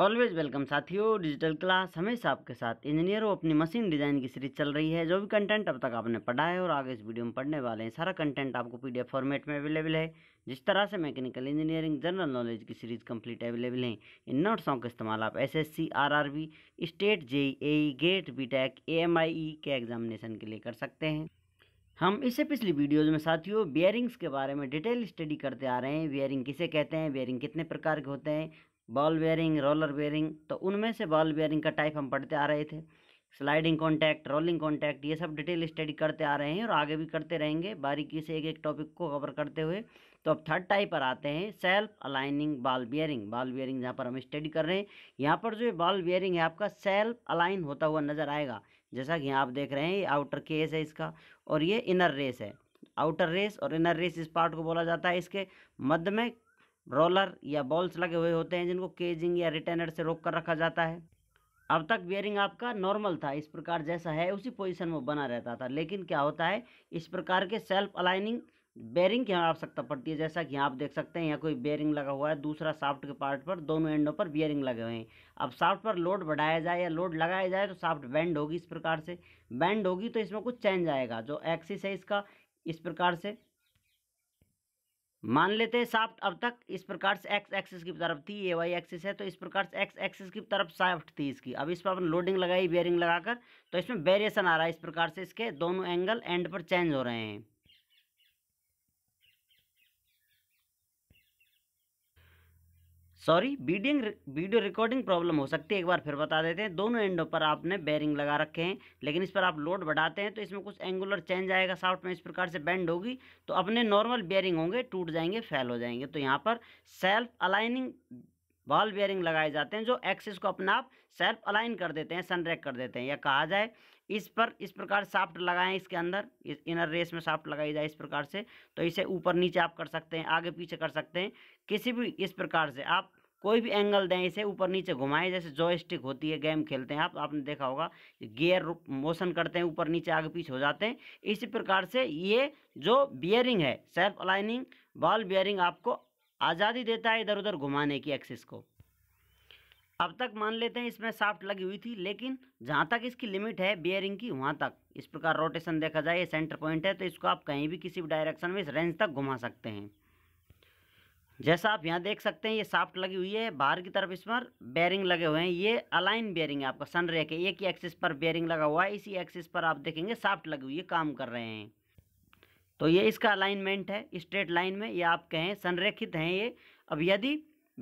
always welcome साथियों digital class हमेशा आपके साथ इंजीनियरों अपनी मशीन डिजाइन की सीरीज चल रही है जो भी कंटेंट अब तक आपने पढ़ा है और आगे इस वीडियो में पढ़ने वाले हैं सारा कंटेंट आपको पीडीएफ फॉर्मेट में अवेलेबल है जिस तरह से मैकेनिकल इंजीनियरिंग जनरल नॉलेज की सीरीज कंप्लीट अवेलेबल है इन नोट्सों का इस्तेमाल आप S S C R R state J E GATE B tech A M I E के एग्जामिनेशन के लिए कर सकते हैं हम इससे पिछली वीडियोज़ में साथियों बियरिंग्स के बारे में डिटेल स्टडी करते आ रहे हैं बियरिंग किसे कहते हैं बियरिंग कितने प्रकार के होते हैं बॉल बेयरिंग रोलर बेयरिंग तो उनमें से बॉल बेयरिंग का टाइप हम पढ़ते आ रहे थे स्लाइडिंग कॉन्टैक्ट रोलिंग कॉन्टैक्ट ये सब डिटेल स्टडी करते आ रहे हैं और आगे भी करते रहेंगे बारीकी से एक एक टॉपिक को कवर करते हुए तो अब थर्ड टाइप पर आते हैं self aligning ball bearing ball bearing जहाँ पर हम स्टडी कर रहे हैं यहाँ पर जो बॉल बियरिंग है आपका सेल्फ अलाइन होता हुआ नजर आएगा जैसा कि यहाँ आप देख रहे हैं ये आउटर केस है इसका और ये इनर रेस है आउटर रेस और इनर रेस इस पार्ट को बोला जाता है इसके मध्य में रोलर या बॉल्स लगे हुए होते हैं जिनको केजिंग या रिटेनर से रोक कर रखा जाता है अब तक बियरिंग आपका नॉर्मल था इस प्रकार जैसा है उसी पोजीशन में बना रहता था लेकिन क्या होता है इस प्रकार के सेल्फ अलाइनिंग बेयरिंग की आवश्यकता पड़ती है जैसा कि आप देख सकते हैं यहाँ कोई बेयरिंग लगा हुआ है दूसरा साफ्ट के पार्ट पर दोनों एंडों पर बेयरिंग लगे हुए हैं अब साफ्ट पर लोड बढ़ाया जाए या लोड लगाया जाए तो साफ्ट बैंड होगी इस प्रकार से बैंड होगी तो इसमें कुछ चेंज आएगा जो एक्सिस है इसका इस प्रकार से मान लेते हैं साफ्ट अब तक इस प्रकार से एक्स एक्सिस की तरफ थी ए वाई एक्सिस है तो इस प्रकार से एक्स एक्सिस की तरफ साफ़्ट थी इसकी अब इस पर अपन लोडिंग लगाई बेयरिंग लगाकर तो इसमें वेरिएशन आ रहा है इस प्रकार से इसके दोनों एंगल एंड पर चेंज हो रहे हैं sorry video video recording problem हो सकती है एक बार फिर बता देते हैं दोनों एंडों पर आपने बैरिंग लगा रखे हैं लेकिन इस पर आप लोड बढ़ाते हैं तो इसमें कुछ एंगुलर चेंज आएगा साफ्ट में इस प्रकार से बैंड होगी तो अपने नॉर्मल बैरिंग होंगे टूट जाएंगे फैल हो जाएंगे तो यहाँ पर सेल्फ अलाइनिंग बॉल बियरिंग लगाए जाते हैं जो एक्सिस को अपना आप सेल्फ अलाइन कर देते हैं सनरेक कर देते हैं या कहा जाए इस पर इस प्रकार साफ्ट लगाएं इसके अंदर इस इनर रेस में साफ्ट लगाई जाए इस प्रकार से तो इसे ऊपर नीचे आप कर सकते हैं आगे पीछे कर सकते हैं किसी भी इस प्रकार से आप कोई भी एंगल दें इसे ऊपर नीचे घुमाएं जैसे जॉयस्टिक होती है गेम खेलते हैं आप आपने देखा होगा गियर मोशन करते हैं ऊपर नीचे आगे पीछे हो जाते हैं इसी प्रकार से ये जो बियरिंग है सेल्फ अलाइनिंग बॉल बियरिंग आपको आज़ादी देता है इधर उधर घुमाने की एक्सिस को अब तक मान लेते हैं इसमें साफ्ट लगी हुई थी लेकिन जहाँ तक इसकी लिमिट है बियरिंग की वहाँ तक इस प्रकार रोटेशन देखा जाए ये सेंटर पॉइंट है तो इसको आप कहीं भी किसी भी डायरेक्शन में इस रेंज तक घुमा सकते हैं जैसा आप यहाँ देख सकते हैं ये साफ्ट लगी हुई है बाहर की तरफ इस पर बेयरिंग लगे हुए हैं ये अलाइन बेयरिंग है आपका सन रे के एक ही एक्सिस पर बेयरिंग लगा हुआ है इसी एक्सिस पर आप देखेंगे साफ्ट लगी हुई है काम कर रहे हैं तो ये इसका अलाइनमेंट है स्ट्रेट लाइन में ये आप कहें संरेखित हैं ये अब यदि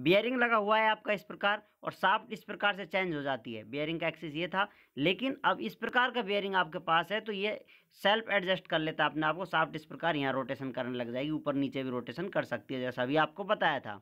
बियरिंग लगा हुआ है आपका इस प्रकार और साफ्ट इस प्रकार से चेंज हो जाती है बियरिंग का एक्सिस ये था लेकिन अब इस प्रकार का बियरिंग आपके पास है तो ये सेल्फ एडजस्ट कर लेता अपने आपको साफ्ट इस प्रकार यहाँ रोटेशन करने लग जाएगी ऊपर नीचे भी रोटेशन कर सकती है जैसा अभी आपको बताया था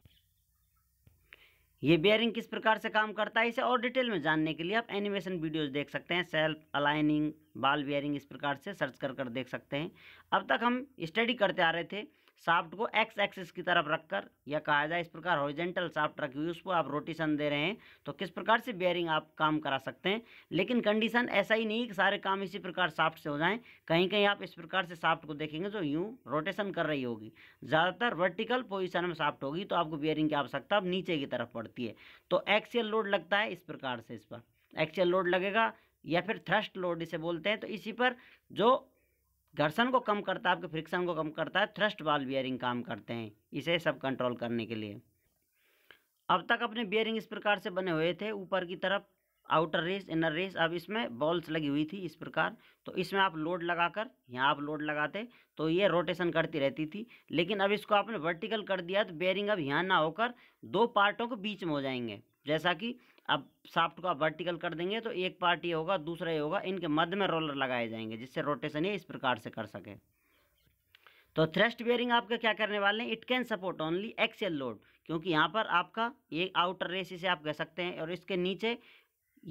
ये बेयरिंग किस प्रकार से काम करता है इसे और डिटेल में जानने के लिए आप एनिमेशन वीडियोस देख सकते हैं सेल्फ अलाइनिंग बाल बेयरिंग इस प्रकार से सर्च कर कर देख सकते हैं अब तक हम स्टडी करते आ रहे थे साफ्ट को एक्स एक्सिस की तरफ रखकर या कहा जाए इस प्रकार हॉरिजेंटल साफ्ट रखी हुई उसको आप रोटेशन दे रहे हैं तो किस प्रकार से बेयरिंग आप काम करा सकते हैं लेकिन कंडीशन ऐसा ही नहीं कि सारे काम इसी प्रकार साफ्ट से हो जाएं कहीं कहीं आप इस प्रकार से साफ्ट को देखेंगे जो यूँ रोटेशन कर रही होगी ज़्यादातर वर्टिकल पोजिशन में साफ्ट होगी तो आपको बियरिंग की आवश्यकता अब नीचे की तरफ पड़ती है तो एक्सियल लोड लगता है इस प्रकार से इस पर एक्सियल लोड लगेगा या फिर थ्रस्ट लोड इसे बोलते हैं तो इसी पर जो घर्षण को कम करता है आपके फ्रिक्शन को कम करता है थ्रस्ट बाल बियरिंग काम करते हैं इसे सब कंट्रोल करने के लिए अब तक अपने बियरिंग इस प्रकार से बने हुए थे ऊपर की तरफ आउटर रेस इनर रेस अब इसमें बॉल्स लगी हुई थी इस प्रकार तो इसमें आप लोड लगाकर यहाँ आप लोड लगाते तो ये रोटेशन करती रहती थी लेकिन अब इसको आपने वर्टिकल कर दिया तो बेयरिंग अब यहाँ ना होकर दो पार्टों के बीच में हो जाएंगे जैसा कि अब साफ्ट को आप वर्टिकल कर देंगे तो एक पार्ट ये होगा दूसरा ये होगा इनके मध्य में रोलर लगाए जाएंगे जिससे रोटेशन ये इस प्रकार से कर सके तो थ्रेस्ट बेयरिंग आपके क्या करने वाले हैं it can support only Excel load क्योंकि यहाँ पर आपका ये आउटर रेस इसे आप कह सकते हैं और इसके नीचे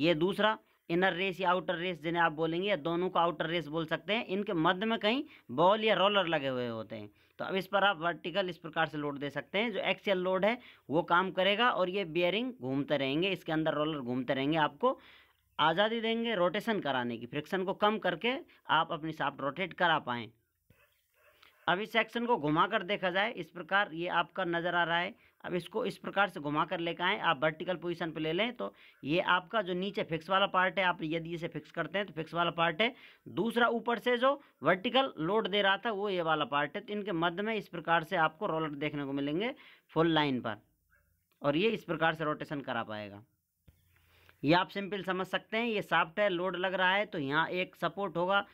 ये दूसरा इनर रेस या आउटर रेस जिन्हें आप बोलेंगे या दोनों को आउटर रेस बोल सकते हैं इनके मध्य में कहीं बॉल या रोलर लगे हुए होते हैं तो अब इस पर आप वर्टिकल इस प्रकार से लोड दे सकते हैं जो एक्सियल लोड है वो काम करेगा और ये बियरिंग घूमते रहेंगे इसके अंदर रोलर घूमते रहेंगे आपको आज़ादी देंगे रोटेशन कराने की फ्रिक्शन को कम करके आप अपनी साफ्ट रोटेट करा पाएँ अब इस सेक्शन को घुमा कर देखा जाए इस प्रकार ये आपका नज़र आ रहा है अब इसको इस प्रकार से घुमा कर लेकर आएँ आप वर्टिकल पोजीशन पर ले लें तो ये आपका जो नीचे फिक्स वाला पार्ट है आप यदि इसे फिक्स करते हैं तो फिक्स वाला पार्ट है दूसरा ऊपर से जो वर्टिकल लोड दे रहा था वो ये वाला पार्ट है तो इनके मध्य में इस प्रकार से आपको रोलर देखने को मिलेंगे फुल लाइन पर और ये इस प्रकार से रोटेशन करा पाएगा ये आप सिंपल समझ सकते हैं ये साफ्ट है लोड लग रहा है तो यहाँ एक सपोर्ट होगा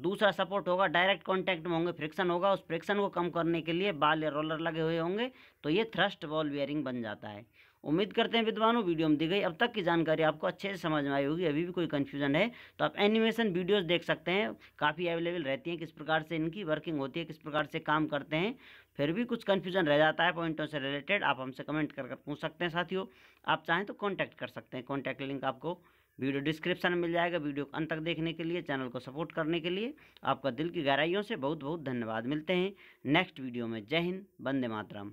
दूसरा सपोर्ट होगा डायरेक्ट कांटेक्ट में होंगे फ्रिक्शन होगा उस फ्रिक्शन को कम करने के लिए बाल या रोलर लगे हुए होंगे तो ये थ्रस्ट बॉल बियरिंग बन जाता है उम्मीद करते हैं विद्वानों वीडियो में दी गई अब तक की जानकारी आपको अच्छे से समझ में आई होगी अभी भी कोई कन्फ्यूजन है तो आप एनिमेशन वीडियोस देख सकते हैं काफ़ी अवेलेबल रहती हैं किस प्रकार से इनकी वर्किंग होती है किस प्रकार से काम करते हैं फिर भी कुछ कन्फ्यूजन रह जाता है पॉइंटों से रिलेटेड आप हमसे कमेंट कर पूछ सकते हैं साथियों आप चाहें तो कॉन्टैक्ट कर सकते हैं कॉन्टैक्ट लिंक आपको वीडियो डिस्क्रिप्शन में मिल जाएगा वीडियो अंत तक देखने के लिए चैनल को सपोर्ट करने के लिए आपका दिल की गहराइयों से बहुत बहुत धन्यवाद मिलते हैं नेक्स्ट वीडियो में जय हिंद वंदे मातरम